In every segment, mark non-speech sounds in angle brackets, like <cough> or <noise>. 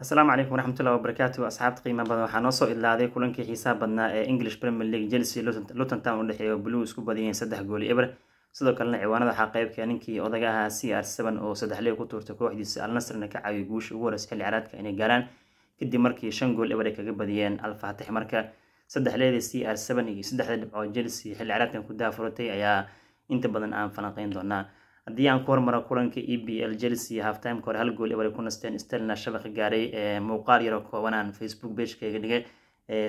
asalaamu calaykum waraxmatullahi wabarakaatu asxaabta qiima badan waxaa noo soo idlaaday kulankii xiisaha badnaa ee english premier league chelsea luton town u dhexeeya oo blue isku badan yihiin saddex gooli eber sidoo kalena ciwaanada waxaa qaybka ah ninkii odaga ahaa c r seven oo saddex liga ku tuurtay kooxdiisa alnasrna ka caawiyay guusha ugu horeysa xilli caraadka inay gaaraan kadib markii shan gool eber ay kaga badiyeen alfaatix marka saddex leeda c r seven iyo saddexda dhibcoo jelsea xilli caraadkan ku daafuratay ayaa inta badan aan falanqayn doonaa haddii aan ku hormaro kulanka e b l chelsea halftimeka hore hal gool eber ku nasteen stelna shabaqa gaaray muuqaal yaro koobanaan facebook begekga dhigay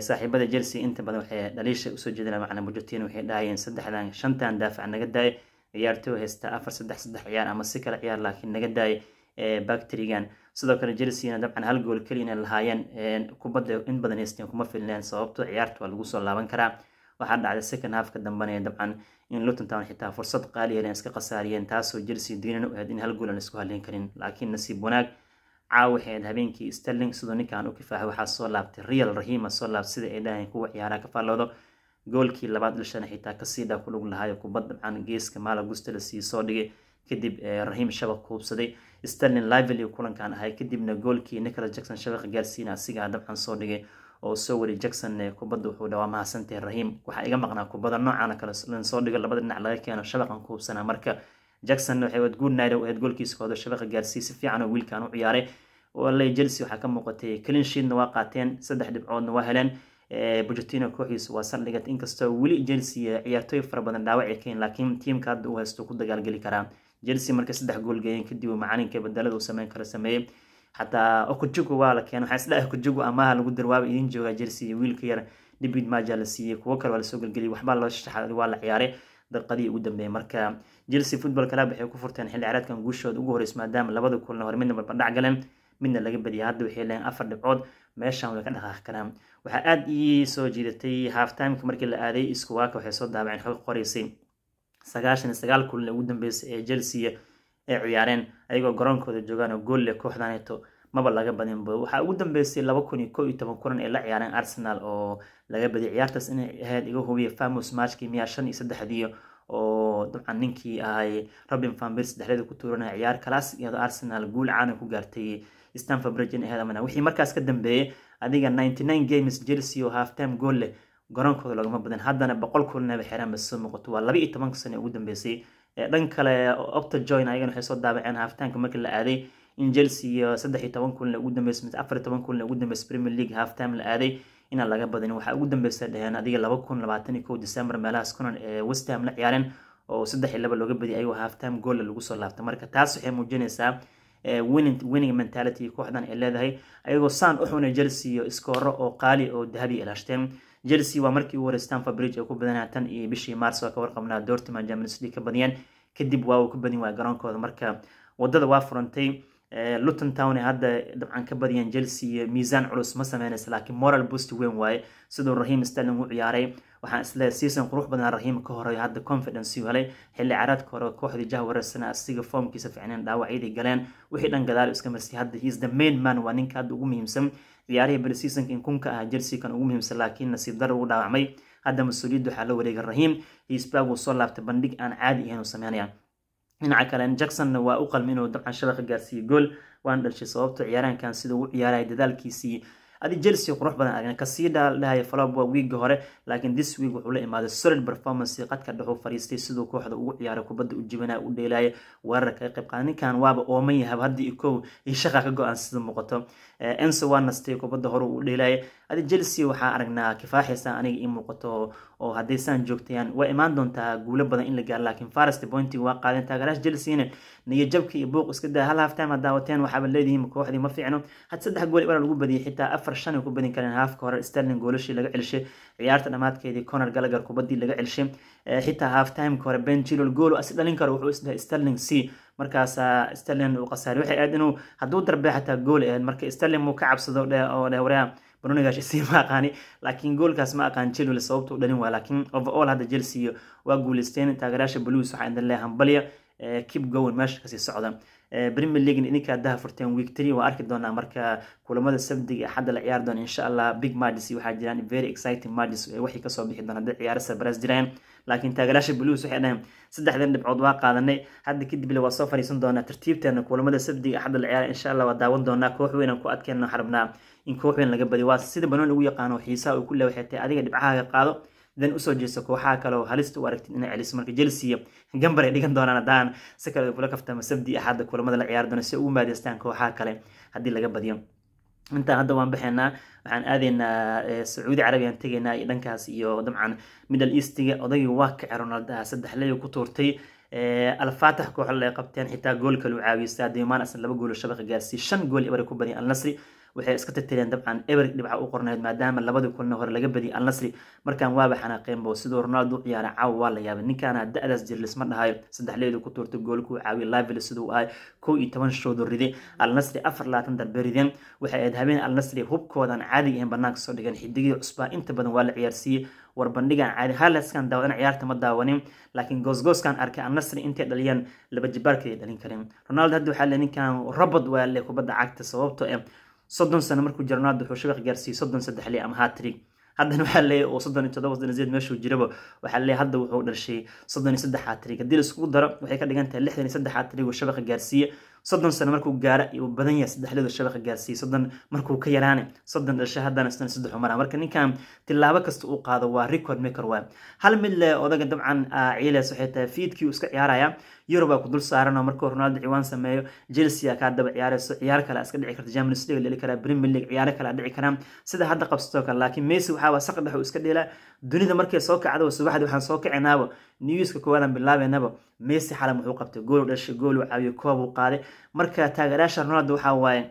saaxiibada chelsea inta badan waxay dhaliisha usoo jeedina macna mujatin waxay dhahayeen saddexdan shantan daafac naga daaya ciyaartoo heysta afar saddex saddex ciyaar ama si kala ciyaar laakiin naga daaya bacterigan sidoo kale chelseana dabcan hal gool keliya lahaayeen kubadda in badan heysteen kuma filneen sababto ciyaarta waa lagu soo laaban karaa waxaa dhacday second halfka dambana dabcan in Luton Town xitaa fursad qaali ah iska qasaariyeen taasoo Chelsea diinan u ahayd in hal gool isku haleyn karin laakiin nasiib wanaag caawaxeed habeenkii Sterling sidoo ninkan u kifaaxay waxaa soo laabtay Real Rahima soo laab sida ay dhahayn kuwa ciyaaraha ka faaloodo goolkii labaad dhashan xitaa kasii dhaa ku lug lahayo kubad dabcan geeska maala gusta sii soo dhigay kadib eh, rahiim shabaq kuubsaday sterling lively kulankan ahay kadibna goolkii nicolas jackson shabaq gaarsiina asigaa dabcan soo dhigay oo soo wariy jackson kubadda wuxuu dhawaa mahadsantahay rahiim waxaa iga maqnaa kubada noocaana kale lan soo dhigo labada dhinac laga keeno shabaqan ku hubsanaa marka jackson waxay waad goodnight u ahayd goolkiisa kooda shabaqa gaarsiiyey si fiican wiilkan u ciyaaray oo lay chelsea waxaa ka muuqatay cleansheetna waa qaateen saddex dhibcoodna waa heleen bujatino kooxiisu waa saldhigat inkastoo weli chelsea ciyaartooy fara badan dhaawacay kayn laakiin tiimka hadda uu haysto ku dagaalgeli karaa chelsea markay saddex gool geeyeen kadib macalinka bedelada uu sameyn kara sameeyey xataa okujugu waa la keen waxaa isdhahay okujugu amaha lagu dir waaba idin joogaa jersey wiilka yar dhibid maaja la siiyey kuwo kale waa lasoo gelgeliyay waxbaa loo shaxaaday waa la ciyaaray darqadii ugu dambeeyay marka chelsea football club waxay ku furteen xilli ciyaareedkan guushooda ugu horreysay maadaama labada kulna hore midna badhac galeen midna laga badiyay hadda waxay leeyiin afar dhibcood meeshan way ka dhaqaaqi karaan waxaa aada ii soo jiidatay halftimeka markii la aaday iskuwaaka waxay soo daabaceen xoog qoreysay sagaashan iyo sagaal kulna ugu dambeysay ee chelsea ay ciyaareen ayagoo garoonkooda joogaan oo goolle kooxdaneeto maba laga badinba waxaa ugu dambeysay laba kun iyo ko iyo toban kulan ay la ciyaareen arsenal oo laga badiy ciyaartaas inay ahayd iga hubiya famos matchkii miyaa shan iyo saddexdii oo dabcan ninkii ahay robin fanbers dhexdeeda ku tuuranaya ciyaar kalaasiyado arsenal guul caana ah ku gaartay stanford bridge in ahayd amana wixii markaas ka dambeeyey adiga ninety nine games chelsea oo halftime gool leh garoonkooda lagama badin haddana boqol kulanaba xiraan ba soo muuqato waa laba iyo tobanka sane ugu dambeysay dhan kale optojoin ayagana waxay soo daabaceen haftaanka marka la aaday in chelsea iyo saddex iyo toban kulan ugu dambeysay mise afar iyo toban kulan ugu dambeysay premier league halftime la aaday inaan laga badin waxaa ugu dambeysay dheheen adiga laba kun labaatan iyo kow december meelahaas kunan ee westham la ciyaareen oo saddex iyo laba looga badiyay ayagoo halftime goolla lagu soo laabtay marka taas waxay muujinaysaa winning mentality kooxdan ay leedahay ayagoo saan u xunay chelsea iyo iskooro oo qaali oo dahabi ilaashteen chelsea waa markii u wareystaan fabridge ay ku badinaa tan iyo bishii maars oo ka warqabnaa dortima jamins league ka badiyeen kadib waa uu ka badin waa garoonkooda marka wadada waa furantay eh, luton town ee hadda dabcan ka badiyeen chelsea iyo miisaan culus ma sameynaysa laakiin moral boost weyn waaye siduu rahiim sterling u ciyaaray waxaan isle season qurux badanaa rahiim ka horeeyo hadda confidence u helay xilli caraadka kooxdii jah asiga foomkiisa ficneen dhaawacyadii galeen wixii dhan gadaal iska marsay hadda heis the main man waa ninka hadda ugu muhiimsan ciyaarihii briseasonkan kunka ah jersikan ugu muhiimsan laakiin nasiib dar ugu dhaawacmay hadda mas uuliyadda waxaa la wareegay rahiim hiisbaag uu soo laabtay bandhig aan caadi ahayn uu sameynayaan dhinaca kale jacksonna waa u qalmi inuu dabcan shabaqa gaarsiiyo gool waana dhalshay sababto ciyaaraankan sida uu ciyaaraya dadaalkiisii adi chelsea qurux badan aragna kasii dhaaldhahaya faloba wiiga hore laakiin this week wuxuu la imaaday solid performance qadka dhexu fadhiistay siduu kooxda ugu ciyaaray kubadda u jibinaa u dheelaaya weerarka qayb qaada ninkan waaba ooman yahab hadda i iyo shaqa ka go-an sida muuqato enso waa nastay kubadda hore u dheelaaya adi chelsea waxaa aragnaa kifaaxaysa aniga ii muuqato oo hadday saan joogtayaan waa imaan doontaa guulo badan in la gaaro laakiin farest pointing waa qaadeen taageeraasha chelseana niyajabka iyo buuq iska daa hal halftime hadaawateen waxaaba leedihiin kooxdii ma fiicno had saddex gool ibara lagu badiyay xitaa afar afar shan ay ku badin kareen haafka hore sterling goolashii laga celshay ciyaarta dhammaadkeedii conor gallagar kubadii laga celshay eh, xitaa half timeka hore ben jilol gool is dhalin karo wuxuu isdhahay sterling c markaasaa ah, sterling uu khasaaray waxay aad inuu hadduu darbee xataa gool ahayd eh, marka sterling muu ka cabsado oo dheh waraa <laughs> ma aqaani laakiin goolkaas ma aqaan chilwell sababtuu dhalin waa laakiin overall hadda chelsea waa guuleysteen taageeraasha blues waxaa idin leehan balya Eh, keep going meesha kasii socda eh, premier leaguena idinka haddaha furteen week three waa arki doonaa marka kulamada sabdiga xadda la ciyaari doona insha allah big madis waxaa jiraan very exciting madis waxay kasoo bixi doon hadday ciyaaro sabras jiraan laakiin taageeraasha blues waxay dhaheen saddexdan dhibcood waa qaadanay hadda kadib waa soo fadhiisan doonaa tartiibteena kulamada sabdiga xadda la ciyaara insha allah waa daawan doonaa koox weynan ku adkeen xarbnaa in koox weyn laga badiyo waa sida banoon ugu yaqaano xiisaha uu ku leewaxay adiga dhibcaha qaado idan usoo jeesako waxaa kaloo halista u aragtid inay celiso marka jelsiya gambar ay dhigan doonaan haddaan si kale kula kaftama sabdi axadda kulamada la ciyaari doono si ay u maadiystaan kooxaha kale haddii laga badiyo intaan hadda waan baxaynaa waxaan aadaynaa sacuudi carabiyan tegaynaa iyo dhankaas iyo dabcan middle eastiga odaygii waa kace saddex leyo ku tuurtay alfaatax kooxa la qabteen xitaa gool kale u caawiyay saadimaan asna laba goolo shabaqa gaarsiiyey shan gool ibara ku badiyay alnasri waxay iska tirtireen dabcan eber dhibca ah u qorneyd maadaama labadi kulna hore laga badiyay alnasri markaan waaba xanaaqeenbo siduu ronaldo u ciyaara caawa waa la yaabay ninkaana ah da-daas jirlisma dhahayo saddexleedu ku tuurtay goolkuu caawiye laavil siduu ahay kow iyo toban shoodu riday alnasri afar labaatan darbe rideen waxay ahayd habeen alnasri hubkoodan caadi ahayn bannaanka soo dhigeen xidigii cusbaa inta badan waa la ciyaarsiiyey warbandhigan caadi haleskan daawadan ciyaarta ma daawanin laakiin goosgooskan arkay alnasri intay dhaliyaan laba jibaarkeeda dhalin karin ronaldo hadda waxaa le ninkan robot waa le kubadda cagta sababtoo ah soddon sano markuu jarnaad wuxuu shabaq gaarsiiyey soddon saddex li ama hatrig haddana waxaa leeya oo soddon iyo todoba sano meeshuu jiraba waxaa leeya hadda wuxuu dharshay soddon iyo saddex hatrig haddii laiskugu daro waxay ka dhigan tahay lixdan iyo saddex hatrig uu shabaqa gaarsiiye soddon sano markuu gaara uu badan yahay saddexlada shabaqa gaarsiiyey soddon markuu ka yaraane soddon dhasha haddana soddon saddex umar marka ninkan tilaabo kasta uu qaado waa record maker waa hal mid le odaga dabcan ah, ciiles waxay tahay fiidkii uu iska ciyaaraya yurub ku dul saaran oo markuu ronaldo ciwaan sameeyo chelsea kaa daba ciyaarayso ciyaar kale iska dhici karta champions league dheli karaa premier league ciyaaro kale dhici karaa sida hadda qabsatoo kale laakiin messi waxaa saq dhex uu iska dheelaa dunida markay soo kacdo subaxdii waxaan soo kicinaaba new yorska koowaad messi xala muxuu qabtay gool dhashay goolu caawiyey koobuu qaaday marka taageerayaasha ronaldo waxaa waaye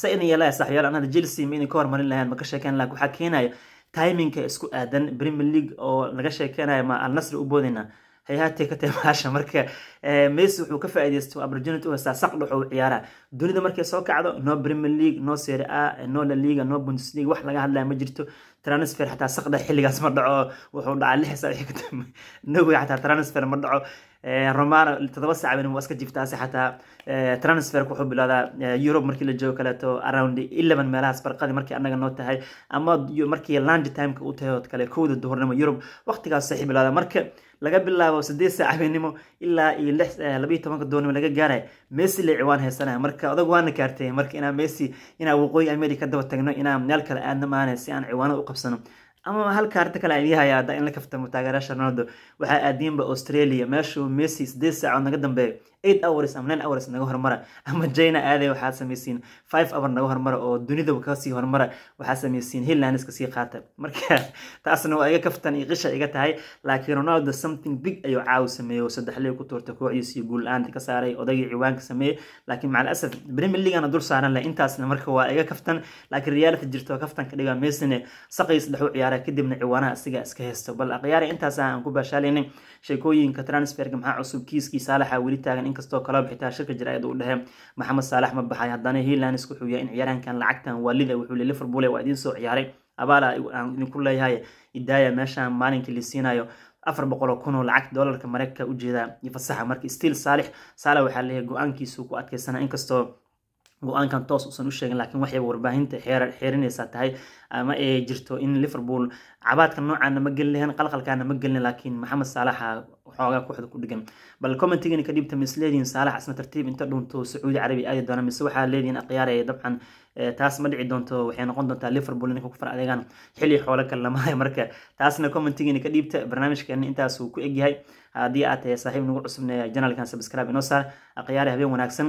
se ina yeela saxyaal anada chelsea ma inay ka hormarin lahayn ma ka sheekeyn laha waxaa keenaya timingka isku aadan premier league oo laga sheekeynaya ma al u boodayna hay-haatee ka tahay maasha marka messi wuxuu ka faaideysto opportunity uhastaa saqdhax u ciyaara dunida markay soo kacdo no premier league no seri a no laliga no bundesliga wax laga hadlaya ma jirto transfer xataa saqda xilligaas ma dhaco wuxuu dhacaa lix saac nogoy <laughs> xataa transfer ma dhaco romano toddoba saac waa iska jiftaasi xataa transferka wuxuu bilowdaa europe markii la joogo kaleeto around eleven meelahaas barqadii markii annaga noo tahay ama markii lunch timeka u tahay oo kale kowda duhurnimo europe waqtigaas waxay bilowdaa marka laga bilaabo sideed saac ilaa iyo Eh, iyo labiyo tobanka doonima laga gaaray messi la ciwaan haysanaya marka adag waana kaartay marka inaa messi inaa waqooyi america daba tagno inaa meel kale aadna maana si aan ciwaano u qabsano ama halka kaarta kale aan idiihaya haddaa in la kaftamo taageerayaasha ronaldo waxaa aadiinba australia meeshuu messi sideed saacood naga dambeeyo eight hours ama nine hours naga hormara ama jina aaday waxaad samaysiin five hour naga hormara oo dunida kasii hormara waxaad samaysiin hillanis kasii qaata marka taasna waa iga kaftan iyo qisha iga tahay laakiin ronaldo something big ayuu caawi sameeyey oo saddexley ku tuurtay kooxdiisii guul la-aanta ka saaray odaygii ciwaanka sameeyey laakiin macal premier leagueana dul saaran leh intaasna marka waa iga kaftan laakiin riyaalka jirto kaftan ka dhigaa meysine saqays dhex u ciyaara kadibna ciwaanaha asiga iska haysto bal akhyaari intaas aan ku baashaalaynin sheekooyinka transferka maxaa cusub kiiskii saalaxa weli taagan inkastoo kaloo xitaa shirka jaraa-id uu dhahe maxamed saalax ma baxay haddana hiilands wuxuu yahay in ciyaaryahankan lacagtan waalida wuxuu le liverpool waa idiin soo ciyaaray abaal aan idinku leeyahay idaaya meeshaan maalinkii la siinayo afar boqol oo kun oo lacag doolarka mareykanka ujeedaa iyo fasaxa marka stiel saalix saala waxaa leeyahay go-aankiisu ku adkeysana inkastoo go-aankan toos usan u sheegin laakiin waxay warbaahinta xeerinaysaa tahay ama ay jirto in liverpool cabaadka noocaana ma gelin qalqalkaana ma gelin laakiin maxamed saalaxa xoogaa kooxda ku dhegan bal commentigani ka mis leediin saalax isna tartiib inta dhuunto sacuudi carabi aadi doona mise waxaa leediin akhyaaraya dabcan eh, taas ma dhici doonto waxay noqon doontaa liverpool inay ku far adeegaan xilli xoolo kale lamahay marka taasna commentigani ka dhiibta intaasuu ku egyahay haddii aad tahay saaxiib nagu cusubna janalkan subscribe inoo saar akhyaari habeen wanaagsan